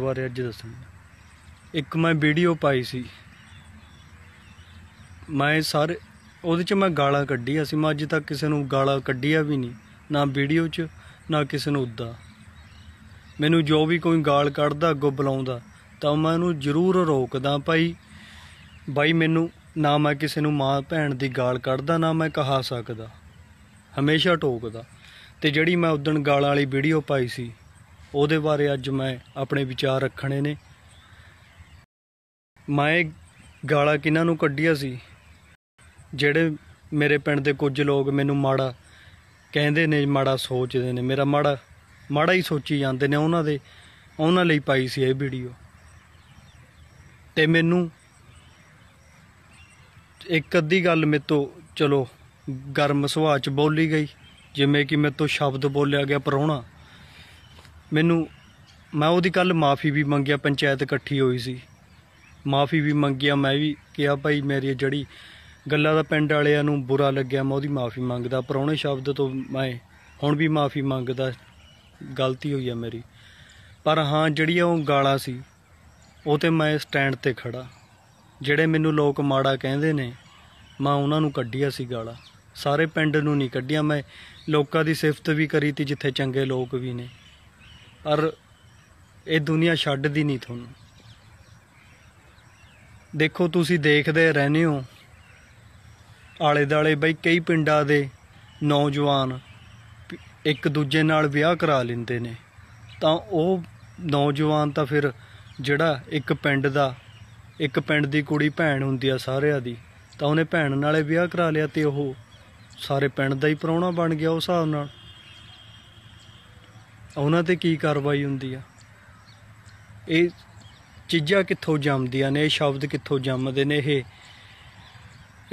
ਬਾਰੇ ਅੱਜ ਦੱਸਣਾ ਇੱਕ ਮੈਂ ਵੀਡੀਓ ਪਾਈ ਸੀ ਮੈਂ ਸਰ ਉਹਦੇ 'ਚ ਮੈਂ ਗਾਲਾਂ ਕੱਢੀ ਅਸੀਂ ਮੈਂ ਅੱਜ ਤੱਕ ਕਿਸੇ ਨੂੰ ਗਾਲਾਂ ਕੱਢੀਆਂ ਵੀ ਨਹੀਂ ਨਾ ਵੀਡੀਓ 'ਚ ਨਾ ਕਿਸੇ ਨੂੰ ਉਦਾਂ ਮੈਨੂੰ ਜੋ ਵੀ ਕੋਈ ਗਾਲ ਕੱਢਦਾ ਅੱਗੋ ਬੁਲਾਉਂਦਾ ਤਾਂ ਮੈਂ ਉਹਨੂੰ ਜ਼ਰੂਰ ਰੋਕਦਾ ਭਾਈ ਭਾਈ ਮੈਨੂੰ ਨਾ ਮੈਂ ਕਿਸੇ ਨੂੰ ਮਾਂ ਭੈਣ ਦੀ ਗਾਲ ਕੱਢਦਾ ਨਾ ਮੈਂ ਕਹਾ ਸਕਦਾ ਹਮੇਸ਼ਾ ਟੋਕਦਾ ਤੇ ਜਿਹੜੀ ਮੈਂ ਉਦੋਂ ਗਾਲਾਂ ਵਾਲੀ ਵੀਡੀਓ ਪਾਈ ਸੀ ਉਹਦੇ ਬਾਰੇ ਅੱਜ ਮੈਂ ਆਪਣੇ ਵਿਚਾਰ ਰੱਖਣੇ ਨੇ ਮੈਂ ਗਾਲਾਂ ਕਿਨਾਂ ਨੂੰ ਕੱਢੀਆਂ ਸੀ ਜਿਹੜੇ ਮੇਰੇ ਪਿੰਡ ਦੇ ਕੁਝ ਲੋਕ ਮੈਨੂੰ ਮਾੜਾ ਕਹਿੰਦੇ ਨੇ ਮਾੜਾ ਸੋਚਦੇ ਨੇ ਮੇਰਾ ਮਾੜਾ ਮਾੜਾ ਹੀ ਸੋਚੀ ਜਾਂਦੇ ਨੇ ਉਹਨਾਂ ਦੇ ਉਹਨਾਂ ਲਈ ਪਾਈ ਸੀ ਇਹ ਵੀਡੀਓ ਤੇ ਮੈਨੂੰ ਇੱਕ ਅੱਧੀ ਗੱਲ ਮੇ ਤੋਂ ਚਲੋ ਗਰਮ ਸੁਭਾਅ ਚ ਬੋਲੀ ਗਈ ਜਿਵੇਂ ਕਿ ਮੇ ਤੋਂ ਸ਼ਬਦ ਬੋਲਿਆ ਗਿਆ ਪਰੋਣਾ ਮੈਨੂੰ ਮੈਂ ਉਹਦੀ ਕੱਲ ਮਾਫੀ ਵੀ ਮੰਗਿਆ ਪੰਚਾਇਤ ਇਕੱਠੀ ਹੋਈ ਸੀ ਮਾਫੀ ਵੀ ਮੰਗਿਆ ਮੈਂ ਵੀ ਕਿਹਾ ਭਾਈ ਮੇਰੀ ਜੜੀ ਗੱਲਾਂ ਦਾ ਪਿੰਡ ਵਾਲਿਆਂ ਨੂੰ ਬੁਰਾ ਲੱਗਿਆ ਮੈਂ ਉਹਦੀ ਮਾਫੀ ਮੰਗਦਾ ਪਰੌਣੇ ਸ਼ਬਦ ਤੋਂ ਮੈਂ ਹੁਣ ਵੀ ਮਾਫੀ ਮੰਗਦਾ ਗਲਤੀ ਹੋਈ ਆ ਮੇਰੀ ਪਰ ਹਾਂ ਜਿਹੜੀ ਉਹ ਗਾਲਾਂ ਸੀ ਉਹ ਤੇ ਮੈਂ ਸਟੈਂਡ ਤੇ ਖੜਾ ਜਿਹੜੇ ਮੈਨੂੰ ਲੋਕ ਮਾੜਾ ਕਹਿੰਦੇ ਨੇ ਮੈਂ ਉਹਨਾਂ ਨੂੰ ਕੱਢਿਆ ਸੀ ਗਾਲਾਂ ਸਾਰੇ ਪਿੰਡ ਨੂੰ ਨਹੀਂ ਕੱਢਿਆ ਮੈਂ ਲੋਕਾਂ ਦੀ ਸਿਫਤ ਵੀ ਕਰੀ ਤੀ ਜਿੱਥੇ ਚੰਗੇ ਲੋਕ ਵੀ ਨੇ ਔਰ ਇਹ ਦੁਨੀਆ ਛੱਡਦੀ ਨਹੀਂ ਤੁਹਾਨੂੰ ਦੇਖੋ ਤੁਸੀਂ ਦੇਖਦੇ ਰਹਿੰਦੇ ਹੋ ਆਲੇ ਦਾਲੇ ਬਈ ਕਈ ਪਿੰਡਾਂ ਦੇ ਨੌਜਵਾਨ ਇੱਕ ਦੂਜੇ ਨਾਲ ਵਿਆਹ ਕਰਾ ਲੈਂਦੇ ਨੇ ਤਾਂ ਉਹ ਨੌਜਵਾਨ ਤਾਂ ਫਿਰ ਜਿਹੜਾ ਇੱਕ ਪਿੰਡ ਦਾ ਇੱਕ ਪਿੰਡ ਦੀ ਕੁੜੀ ਭੈਣ ਹੁੰਦੀ ਆ ਸਾਰਿਆਂ ਦੀ ਤਾਂ ਉਹਨੇ ਭੈਣ ਨਾਲੇ ਵਿਆਹ ਕਰਾ ਲਿਆ ਤੇ ਉਹ ਸਾਰੇ ਪਿੰਡ ਦਾ ਹੀ ਪਰੌਣਾ ਬਣ ਗਿਆ ਉਸ ਹਿਸਾਬ ਨਾਲ ਉਹਨਾਂ ਤੇ ਕੀ ਕਾਰਵਾਈ ਹੁੰਦੀ ਆ ਇਹ ਚੀਜ਼ਾਂ ਕਿੱਥੋਂ ਜੰਮਦੀਆਂ ਨੇ ਇਹ ਸ਼ਬਦ ਕਿੱਥੋਂ ਜੰਮਦੇ ਨੇ ਇਹ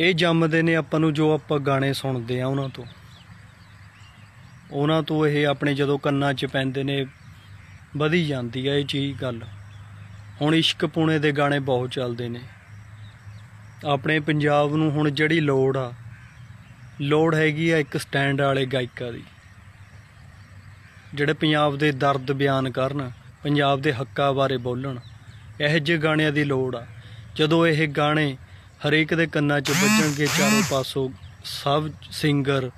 ਇਹ ਜੰਮਦੇ ਨੇ ਆਪਾਂ ਨੂੰ ਜੋ ਆਪਾਂ ਗਾਣੇ ਸੁਣਦੇ ਆ ਉਹਨਾਂ ਤੋਂ ਉਹਨਾਂ ਤੋਂ ਇਹ ਆਪਣੇ ਜਦੋਂ ਕੰਨਾਂ 'ਚ ਪੈਂਦੇ ਨੇ ਵਧੀ ਜਾਂਦੀ ਆ ਇਹ ਚੀਜ਼ ਗੱਲ ਹੁਣ ਇਸ਼ਕ ਪੂਨੇ ਦੇ ਗਾਣੇ ਬਹੁਤ ਚੱਲਦੇ ਨੇ ਆਪਣੇ ਪੰਜਾਬ ਨੂੰ ਹੁਣ ਜਿਹੜੀ ਲੋੜ ਆ ਲੋੜ ਹੈਗੀ ਆ ਇੱਕ ਸਟੈਂਡ ਵਾਲੇ ਗਾਇਕਾਂ ਦੀ ਜਿਹੜੇ ਪੰਜਾਬ ਦੇ ਦਰਦ ਬਿਆਨ ਕਰਨ ਪੰਜਾਬ ਦੇ ਹੱਕਾਂ ਬਾਰੇ ਬੋਲਣ ਇਹੋ ਜਿਹੇ ਗਾਣਿਆਂ ਦੀ ਲੋੜ ਆ ਜਦੋਂ ਇਹ ਗਾਣੇ ਹਰੇਕ ਦੇ ਕੰਨਾਂ 'ਚ ਵੱਜਣਗੇ ਚਾਰੇ ਪਾਸੋਂ ਸਭ ਸਿੰਗਰ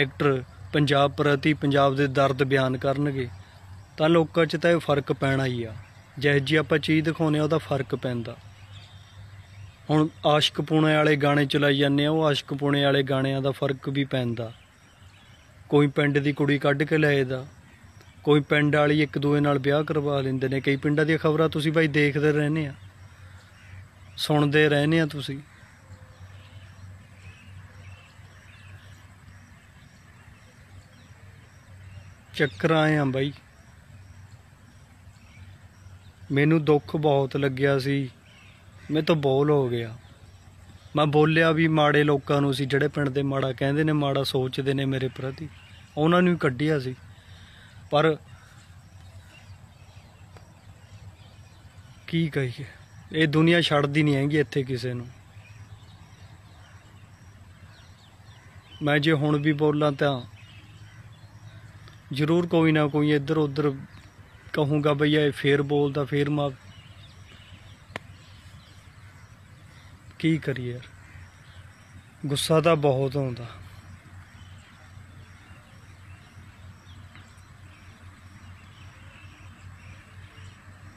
ਐਕਟਰ ਪੰਜਾਬ ਪ੍ਰਤੀ ਪੰਜਾਬ ਦੇ ਦਰਦ ਬਿਆਨ ਕਰਨਗੇ ਤਾਂ ਲੋਕਾਂ 'ਚ ਤਾਂ ਇਹ ਫਰਕ ਪੈਣਾ ਹੀ ਆ ਜਿਹੋ ਜੀ ਆਪਾਂ ਚੀਜ਼ ਦਿਖਾਉਨੇ ਆ ਉਹਦਾ ਫਰਕ ਪੈਂਦਾ ਹੁਣ ਆਸ਼ਕ ਪੁਣੇ ਵਾਲੇ ਗਾਣੇ ਚਲਾਈ ਜਾਂਦੇ ਆ ਉਹ ਆਸ਼ਕ ਪੁਣੇ ਵਾਲੇ ਗਾਣਿਆਂ ਦਾ ਫਰਕ ਵੀ ਪੈਂਦਾ ਕੋਈ ਪਿੰਡ ਦੀ ਕੁੜੀ ਕੱਢ ਕੇ ਲੈ ਜਾਂਦਾ ਕੋਈ ਪਿੰਡ ਵਾਲੀ ਇੱਕ ਦੂਏ ਨਾਲ ਵਿਆਹ ਕਰਵਾ ਲੈਂਦੇ ਨੇ ਕਈ ਪਿੰਡਾਂ ਦੀਆਂ ਖਬਰਾਂ ਤੁਸੀਂ ਬਾਈ ਦੇਖਦੇ ਰਹਿੰਦੇ ਆ ਸੁਣਦੇ ਰਹਿੰਦੇ ਆ ਤੁਸੀਂ ਚੱਕਰਾਂ ਆ ਬਾਈ ਮੈਨੂੰ ਦੁੱਖ ਬਹੁਤ ਲੱਗਿਆ ਸੀ ਮੈਂ ਤਾਂ ਬੋਲ ਹੋ ਗਿਆ ਮੈਂ ਬੋਲਿਆ ਵੀ ਮਾੜੇ ਲੋਕਾਂ ਨੂੰ ਸੀ ਜਿਹੜੇ ਪਿੰਡ ਦੇ ਮਾੜਾ ਕਹਿੰਦੇ ਨੇ ਮਾੜਾ ਸੋਚਦੇ ਨੇ ਮੇਰੇ ਪ੍ਰਤੀ ਉਹਨਾਂ ਨੂੰ ਕੱਢਿਆ ਸੀ ਪਰ ਕੀ ਕਹੀਏ ਇਹ ਦੁਨੀਆ ਛੱਡਦੀ ਨਹੀਂ ਹੈਗੀ ਇੱਥੇ ਕਿਸੇ ਨੂੰ ਮੈਂ ਜੇ ਹੁਣ ਵੀ ਬੋਲਾਂ ਤਾਂ ਜ਼ਰੂਰ ਕੋਈ ਨਾ ਕੋਈ ਇੱਧਰ ਉੱਧਰ ਕਹੂੰਗਾ ਬਈ ਇਹ ਫੇਰ ਬੋਲਦਾ ਫੇਰ ਮਾ ਕੀ ਕਰੀਏ ਗੁੱਸਾ ਤਾਂ ਬਹੁਤ ਆਉਂਦਾ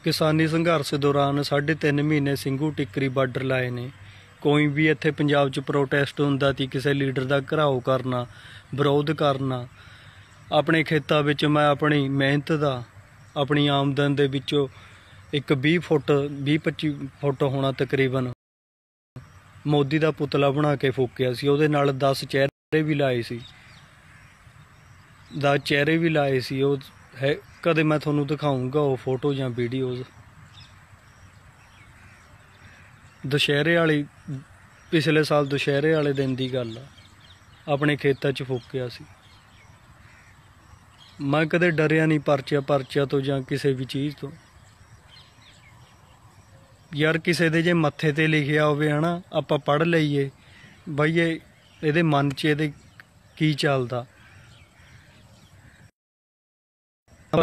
ਕਿਸਾਨੀ ਸੰਘਰਸ਼ ਦੌਰਾਨ 3.5 ਮਹੀਨੇ ਸਿੰਘੂ ਟਿੱਕਰੀ ਬਾਰਡਰ ਲਾਏ ਨੇ ਕੋਈ ਵੀ ਇੱਥੇ ਪੰਜਾਬ 'ਚ ਪ੍ਰੋਟੈਸਟ ਹੁੰਦਾ ਤੀ ਕਿਸੇ ਲੀਡਰ ਦਾ ਘਰਾਓ ਕਰਨਾ ਵਿਰੋਧ ਕਰਨਾ ਆਪਣੇ ਖੇਤਾਂ ਵਿੱਚ ਮੈਂ ਆਪਣੀ ਮਿਹਨਤ ਦਾ ਆਪਣੀ ਆਮਦਨ ਦੇ ਵਿੱਚੋਂ ਇੱਕ 20 ਫੁੱਟ 20 25 ਫੁੱਟ ਹੋਣਾ ਤਕਰੀਬਨ ਮੋਦੀ ਦਾ ਪੁਤਲਾ ਬਣਾ ਕੇ ਫੂਕਿਆ ਸੀ ਉਹਦੇ ਨਾਲ 10 ਚਿਹਰੇ ਵੀ ਲਾਏ ਸੀ ਦਾ ਚਿਹਰੇ ਵੀ ਲਾਏ ਸੀ ਉਹ ਹੈ ਕਦੇ ਮੈਂ ਤੁਹਾਨੂੰ ਦਿਖਾਉਂਗਾ ਉਹ ਫੋਟੋ ਜਾਂ ਵੀਡੀਓਜ਼ ਦੁਸ਼ਹਿਰੇ ਵਾਲੀ ਪਿਛਲੇ ਸਾਲ ਦੁਸ਼ਹਿਰੇ ਵਾਲੇ ਦਿਨ ਦੀ ਗੱਲ ਆ ਆਪਣੇ ਖੇਤਾਂ 'ਚ ਫੁੱਕਿਆ ਸੀ ਮੈਂ ਕਦੇ ਡਰਿਆ ਨਹੀਂ ਪਰਚਿਆ ਪਰਚਿਆ ਤੋਂ ਜਾਂ ਕਿਸੇ ਵੀ ਚੀਜ਼ ਤੋਂ ਯਾਰ ਕਿਸੇ ਦੇ ਜੇ ਮੱਥੇ ਤੇ ਲਿਖਿਆ ਹੋਵੇ ਹਨਾ ਆਪਾਂ ਪੜ ਲਈਏ ਬਈਏ ਇਹਦੇ ਮਨ 'ਚ ਇਹਦੇ ਕੀ ਚੱਲਦਾ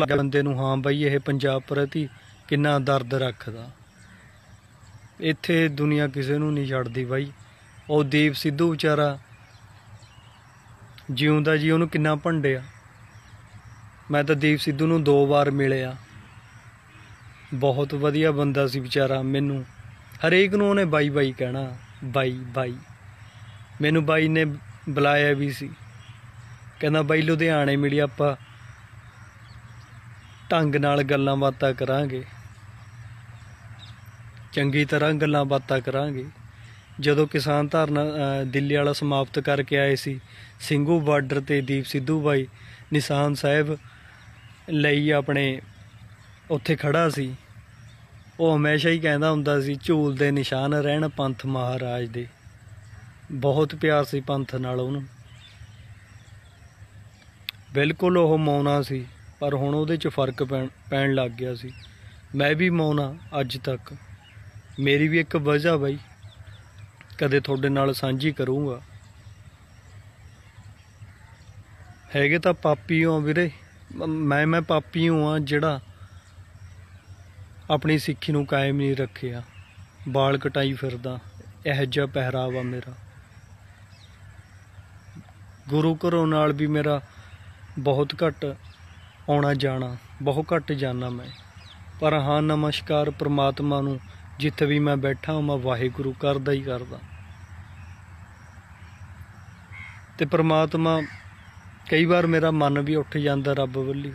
ਲੱਗਿਆ ਬੰਦੇ ਨੂੰ ਹਾਂ ਬਾਈ ਇਹ ਪੰਜਾਬ ਪ੍ਰਤੀ ਕਿੰਨਾ ਦਰਦ ਰੱਖਦਾ ਇੱਥੇ ਦੁਨੀਆ ਕਿਸੇ ਨੂੰ ਨਹੀਂ ਛੱਡਦੀ ਬਾਈ ਉਹ ਦੀਪ ਸਿੱਧੂ ਵਿਚਾਰਾ ਜਿਉਂਦਾ ਜੀ ਉਹਨੂੰ ਕਿੰਨਾ ਭੰਡਿਆ ਮੈਂ ਤਾਂ ਦੀਪ ਸਿੱਧੂ ਨੂੰ ਦੋ ਵਾਰ ਮਿਲਿਆ ਬਹੁਤ ਵਧੀਆ ਬੰਦਾ ਸੀ ਵਿਚਾਰਾ ਮੈਨੂੰ ਹਰੇਕ ਨੂੰ ਉਹਨੇ ਬਾਈ ਬਾਈ ਕਹਿਣਾ ਬਾਈ ਬਾਈ ਮੈਨੂੰ ਬਾਈ ਨੇ ਬੁਲਾਇਆ ਵੀ ਸੀ ਕਹਿੰਦਾ ਬਾਈ ਲੁਧਿਆਣੇ ਮਿਲਿਆ ਆਪਾਂ ਢੰਗ ਨਾਲ ਗੱਲਾਂ ਬਾਤਾਂ ਕਰਾਂਗੇ ਚੰਗੀ ਤਰ੍ਹਾਂ ਗੱਲਾਂ ਬਾਤਾਂ ਕਰਾਂਗੇ ਜਦੋਂ ਕਿਸਾਨ ਧਰਨਾ ਦਿੱਲੀ ਵਾਲਾ ਸਮਾਪਤ ਕਰਕੇ ਆਏ ਸੀ ਸਿੰਘੂ ਬਾਰਡਰ ਤੇ ਦੀਪ ਸਿੱਧੂ ਬਾਈ ਨਿਸ਼ਾਨ ਸਾਹਿਬ ਲਈ ਆਪਣੇ ਉੱਥੇ ਖੜਾ ਸੀ ਉਹ ਹਮੇਸ਼ਾ ਹੀ ਕਹਿੰਦਾ ਹੁੰਦਾ ਸੀ ਝੂਲ ਦੇ ਨਿਸ਼ਾਨ ਰਹਿਣ ਪੰਥ ਮਹਾਰਾਜ ਦੇ ਬਹੁਤ ਪਿਆਰ ਸੀ ਪੰਥ ਨਾਲ ਉਹਨੂੰ ਬਿਲਕੁਲ ਉਹ ਮੌਨਾ ਸੀ ਪਰ ਹੁਣ ਉਹਦੇ 'ਚ ਫਰਕ ਪੈਣ ਲੱਗ ਗਿਆ ਸੀ ਮੈਂ ਵੀ ਮੌਨਾ ਅੱਜ ਤੱਕ ਮੇਰੀ ਵੀ ਇੱਕ ਵਜ੍ਹਾ ਬਾਈ ਕਦੇ ਤੁਹਾਡੇ ਨਾਲ ਸਾਂਝੀ ਕਰੂੰਗਾ ਹੈਗੇ ਤਾਂ ਪਾਪੀ ਹਾਂ ਵੀਰੇ ਮੈਂ ਮੈਂ ਪਾਪੀ ਹਾਂ ਜਿਹੜਾ ਆਪਣੀ ਸਿੱਖੀ ਨੂੰ ਕਾਇਮ ਨਹੀਂ ਰੱਖਿਆ ਬਾਲ ਕਟਾਈ ਫਿਰਦਾ ਇਹ ਜਿਹਾ ਪਹਿਰਾਵਾ ਮੇਰਾ ਗੁਰੂ ਘਰੋਂ ਨਾਲ ਵੀ ਮੇਰਾ ਬਹੁਤ ਘੱਟ ਆਉਣਾ ਜਾਣਾ ਬਹੁਤ ਘੱਟ ਜਾਣਾ ਮੈਂ ਪਰ ਹਾਂ ਨਮਸਕਾਰ ਪ੍ਰਮਾਤਮਾ ਨੂੰ ਜਿੱਥੇ ਵੀ ਮੈਂ ਬੈਠਾ ਹਾਂ ਮੈਂ ਵਾਹਿਗੁਰੂ ਕਰਦਾ ਹੀ ਕਰਦਾ ਤੇ ਪ੍ਰਮਾਤਮਾ ਕਈ ਵਾਰ ਮੇਰਾ ਮਨ ਵੀ ਉੱਠ ਜਾਂਦਾ ਰੱਬ ਵੱਲੀ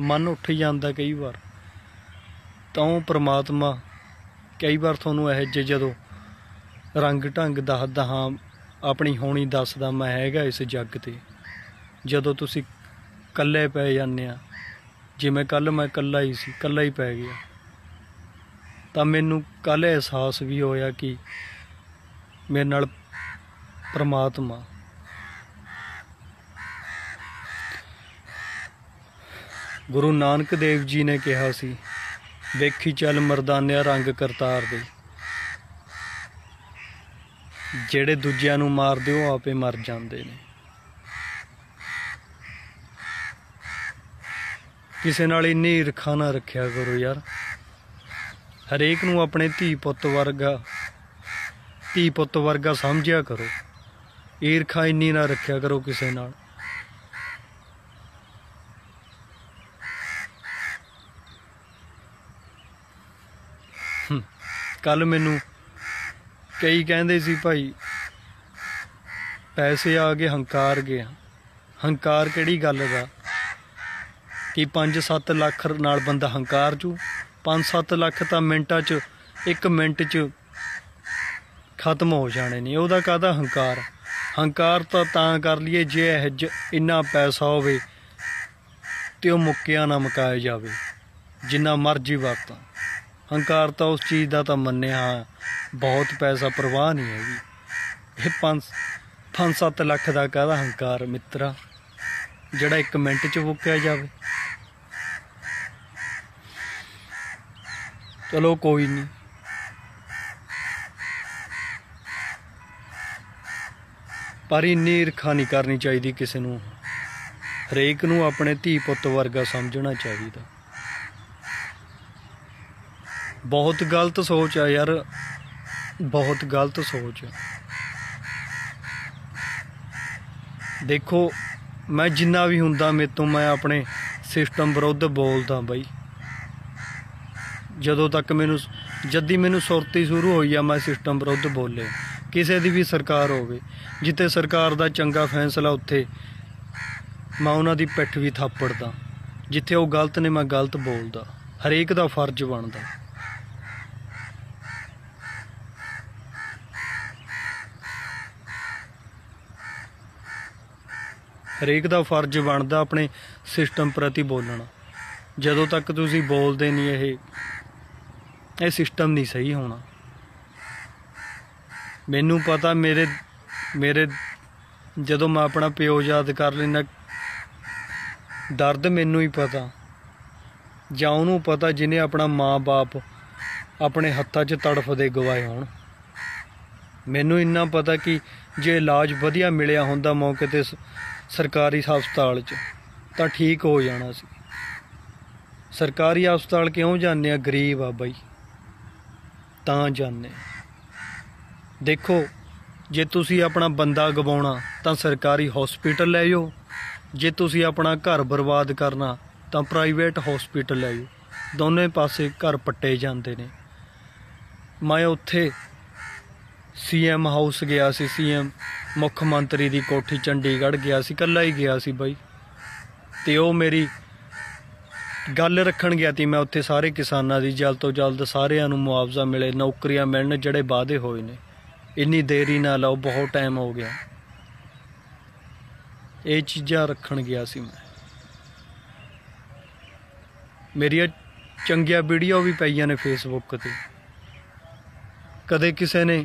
ਮਨ ਉੱਠ ਜਾਂਦਾ ਕਈ ਵਾਰ ਤਾਂ ਉਹ ਪ੍ਰਮਾਤਮਾ ਕਈ ਵਾਰ ਤੁਹਾਨੂੰ ਇਹ ਜੇ ਜਦੋਂ ਰੰਗ ਢੰਗ ਦੱਸਦਾ ਹਾਂ ਆਪਣੀ ਹੋਣੀ ਦੱਸਦਾ ਮੈਂ ਹੈਗਾ ਇਸ ਜੱਗ ਤੇ ਜਦੋਂ ਤੁਸੀਂ ਕੱਲੇ ਪੈ ਜਾਂਦੇ ਆ ਜਿਵੇਂ ਕੱਲ ਮੈਂ ਕੱਲਾ ਹੀ ਸੀ ਕੱਲਾ ਹੀ ਪੈ ਗਿਆ ਤਾਂ ਮੈਨੂੰ ਕੱਲ ਅਹਿਸਾਸ ਵੀ ਹੋਇਆ ਕਿ ਮੇਰੇ ਨਾਲ ਪ੍ਰਮਾਤਮਾ ਗੁਰੂ ਨਾਨਕ ਦੇਵ ਜੀ ਨੇ ਕਿਹਾ ਸੀ ਵੇਖੀ ਚੱਲ ਮਰਦਾਨਿਆ ਰੰਗ ਕਰਤਾਰ ਦੇ ਜਿਹੜੇ ਦੂਜਿਆਂ ਨੂੰ ਮਾਰਦੇ ਹੋ ਆਪੇ ਮਰ ਜਾਂਦੇ ਨੇ ਕਿਸੇ ਨਾਲ ਇੰਨੀ ਈਰਖਾ ਨਾ ਰੱਖਿਆ ਕਰੋ ਯਾਰ ਹਰੇਕ ਨੂੰ ਆਪਣੇ ਧੀ ਪੁੱਤ ਵਰਗਾ ਧੀ ਪੁੱਤ ਵਰਗਾ ਸਮਝਿਆ ਕਰੋ ਈਰਖਾ ਇੰਨੀ ਨਾ ਰੱਖਿਆ ਕਰੋ ਕਿਸੇ ਨਾਲ ਕੱਲ ਮੈਨੂੰ ਕਈ ਕਹਿੰਦੇ ਸੀ ਭਾਈ ਪੈਸੇ ਆ ਗਏ ਹੰਕਾਰ ਗਿਆ ਹੰਕਾਰ ਕਿਹੜੀ ਗੱਲ ਦਾ ਕਿ 5-7 ਲੱਖ ਨਾਲ ਬੰਦਾ ਹੰਕਾਰ ਜੂ 5-7 ਲੱਖ ਤਾਂ ਮਿੰਟਾਂ 'ਚ 1 ਮਿੰਟ 'ਚ ਖਤਮ ਹੋ ਜਾਣੇ ਨੇ ਉਹਦਾ ਕਾਹਦਾ ਹੰਕਾਰ ਹੰਕਾਰ ਤਾਂ ਤਾਂ ਕਰ ਲਈਏ ਜੇ ਇਹ ਇੰਨਾ ਪੈਸਾ ਹੋਵੇ ਤੇ ਉਹ ਮੁੱਕਿਆ ਨਾ ਮੁਕਾਇਆ ਜਾਵੇ ਜਿੰਨਾ ਮਰਜ਼ੀ ਵਕਤ ਹੰਕਾਰ ਤਾਂ ਉਸ ਚੀਜ਼ ਦਾ ਤਾਂ ਮੰਨਿਆ ਬਹੁਤ ਪੈਸਾ ਪਰਵਾਹ ਨਹੀਂ ਹੈਗੀ ਇਹ 5 5-7 ਲੱਖ ਦਾ ਕਾਹਦਾ ਹੰਕਾਰ ਮਿੱਤਰਾ ਜਿਹੜਾ 1 ਮਿੰਟ 'ਚ ਬੁੱਕਿਆ ਜਾਵੇ ਚਲੋ ਕੋਈ ਨਹੀਂ ਪਰ ਇੰਨੀ ਰਖਾ ਨਹੀਂ ਕਰਨੀ ਚਾਹੀਦੀ ਕਿਸੇ ਨੂੰ ਹਰੇਕ ਨੂੰ ਆਪਣੇ ਧੀ ਪੁੱਤ ਵਰਗਾ ਸਮਝਣਾ ਚਾਹੀਦਾ ਬਹੁਤ ਗਲਤ ਸੋਚ ਆ ਯਾਰ ਬਹੁਤ ਗਲਤ ਸੋਚ ਦੇਖੋ ਮੈਂ ਜਿੰਨਾ ਵੀ ਹੁੰਦਾ ਮੇਰੇ ਤੋਂ ਮੈਂ ਆਪਣੇ ਸਿਸਟਮ ਵਿਰੁੱਧ ਬੋਲਦਾ ਬਾਈ ਜਦੋਂ ਤੱਕ ਮੈਨੂੰ ਜੱਦੀ ਮੈਨੂੰ ਸੁਰਤੀ ਸ਼ੁਰੂ ਹੋਈ ਆ ਮੈਂ ਸਿਸਟਮ ਵਿਰੁੱਧ ਬੋਲੇ ਕਿਸੇ ਦੀ ਵੀ ਸਰਕਾਰ ਹੋਵੇ ਜਿੱਤੇ ਸਰਕਾਰ ਦਾ ਚੰਗਾ ਫੈਸਲਾ ਉੱਥੇ ਮੈਂ ਉਹਨਾਂ ਦੀ ਪਿੱਠ ਵੀ ਥਾਪੜਦਾ ਜਿੱਥੇ ਉਹ ਗਲਤ ਨੇ ਮੈਂ ਗਲਤ ਬੋਲਦਾ ਹਰੇਕ ਦਾ ਫਰਜ਼ ਬਣਦਾ ਹਰੇਕ ਦਾ ਫਰਜ਼ ਬਣਦਾ ਆਪਣੇ ਸਿਸਟਮ ਪ੍ਰਤੀ ਬੋਲਣਾ ਜਦੋਂ ਤੱਕ ਤੁਸੀਂ ਬੋਲਦੇ ਨਹੀਂ ਇਹ ਇਹ ਸਿਸਟਮ ਨਹੀਂ ਸਹੀ ਹੋਣਾ ਮੈਨੂੰ ਪਤਾ ਮੇਰੇ ਮੇਰੇ ਜਦੋਂ ਮੈਂ ਆਪਣਾ ਪਿਓ ਯਾਦ ਕਰ ਲੈਣਾ ਦਰਦ ਮੈਨੂੰ ਹੀ ਪਤਾ ਜਾਂ ਉਹਨੂੰ ਪਤਾ ਜਿਨੇ ਆਪਣਾ ਮਾਂ-ਬਾਪ ਆਪਣੇ ਹੱਥਾਂ 'ਚ ਤੜਫਦੇ ਗਵਾਏ ਹੋਣ ਮੈਨੂੰ ਇੰਨਾ ਪਤਾ ਕਿ ਜੇ ਇਲਾਜ ਵਧੀਆ ਮਿਲਿਆ ਹੁੰਦਾ ਮੌਕੇ ਤੇ ਸਰਕਾਰੀ ਹਸਪਤਾਲ 'ਚ ਤਾਂ ਠੀਕ ਹੋ ਜਾਣਾ ਸੀ ਸਰਕਾਰੀ ਹਸਪਤਾਲ ਕਿਉਂ ਜਾਂਦੇ ਆ ਗਰੀਬ ਆ ਬਾਈ ਤਾਂ ਜਾਂਦੇ ਦੇਖੋ ਜੇ ਤੁਸੀਂ ਆਪਣਾ ਬੰਦਾ ਗਵਾਉਣਾ ਤਾਂ ਸਰਕਾਰੀ ਹਸਪੀਟਲ ਲੈ ਜਾਓ ਜੇ ਤੁਸੀਂ ਆਪਣਾ ਘਰ ਬਰਬਾਦ ਕਰਨਾ ਤਾਂ ਪ੍ਰਾਈਵੇਟ ਹਸਪੀਟਲ ਲੈ ਜਾਓ ਦੋਨੇ ਪਾਸੇ ਘਰ ਪੱਟੇ ਜਾਂਦੇ ਨੇ ਮੈਂ ਉੱਥੇ ਸੀਐਮ ਹਾਊਸ ਗਿਆ ਸੀ ਸੀਐਮ ਮੁੱਖ ਮੰਤਰੀ ਦੀ ਕੋਠੀ ਚੰਡੀਗੜ੍ਹ ਗਿਆ ਸੀ ਕੱਲਾ ਹੀ ਗਿਆ ਸੀ ਬਾਈ ਤੇ ਉਹ ਮੇਰੀ ਗੱਲ ਰੱਖਣ ਗਿਆ ਤੀ ਮੈਂ ਉੱਥੇ ਸਾਰੇ ਕਿਸਾਨਾਂ ਦੀ ਜਲ ਤੋਂ ਜਲਦ ਸਾਰਿਆਂ ਨੂੰ ਮੁਆਵਜ਼ਾ ਮਿਲੇ ਨੌਕਰੀਆਂ ਮਿਲਣ ਜਿਹੜੇ ਵਾਅਦੇ ਹੋਏ ਨੇ ਇੰਨੀ ਦੇਰੀ ਨਾ ਲਾਓ ਬਹੁਤ ਟਾਈਮ ਹੋ ਗਿਆ ਇਹ ਚੀਜ਼ਾਂ ਰੱਖਣ ਗਿਆ ਸੀ ਮੈਂ ਮੇਰੀਆਂ ਚੰਗੀਆਂ ਵੀਡੀਓ ਵੀ ਪਈਆਂ ਨੇ ਫੇਸਬੁੱਕ ਤੇ ਕਦੇ ਕਿਸੇ ਨੇ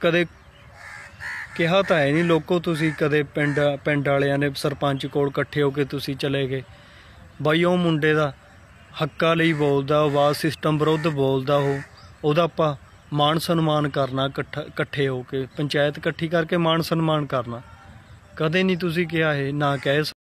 ਕਦੇ ਕਿਹਾ ਤਾਂ ਹੈ ਨਹੀਂ ਲੋਕੋ ਤੁਸੀਂ ਕਦੇ ਪਿੰਡ ਪਿੰਡ ਵਾਲਿਆਂ ਨੇ ਸਰਪੰਚ ਕੋਲ ਇਕੱਠੇ ਹੋ ਕੇ ਤੁਸੀਂ ਚਲੇ ਗਏ ਬਾਈ ਉਹ ਮੁੰਡੇ ਦਾ ਹੱਕਾਂ ਲਈ ਬੋਲਦਾ ਆਵਾਜ਼ ਸਿਸਟਮ ਵਿਰੁੱਧ ਬੋਲਦਾ ਉਹ ਉਹਦਾ ਆਪਾਂ ਮਾਨ ਸਨਮਾਨ ਕਰਨਾ ਇਕੱਠੇ ਹੋ ਕੇ ਪੰਚਾਇਤ ਇਕੱਠੀ ਕਰਕੇ ਮਾਨ ਸਨਮਾਨ ਕਰਨਾ ਕਦੇ ਨਹੀਂ ਤੁਸੀਂ ਕਿਹਾ ਇਹ ਨਾ ਕਹਿ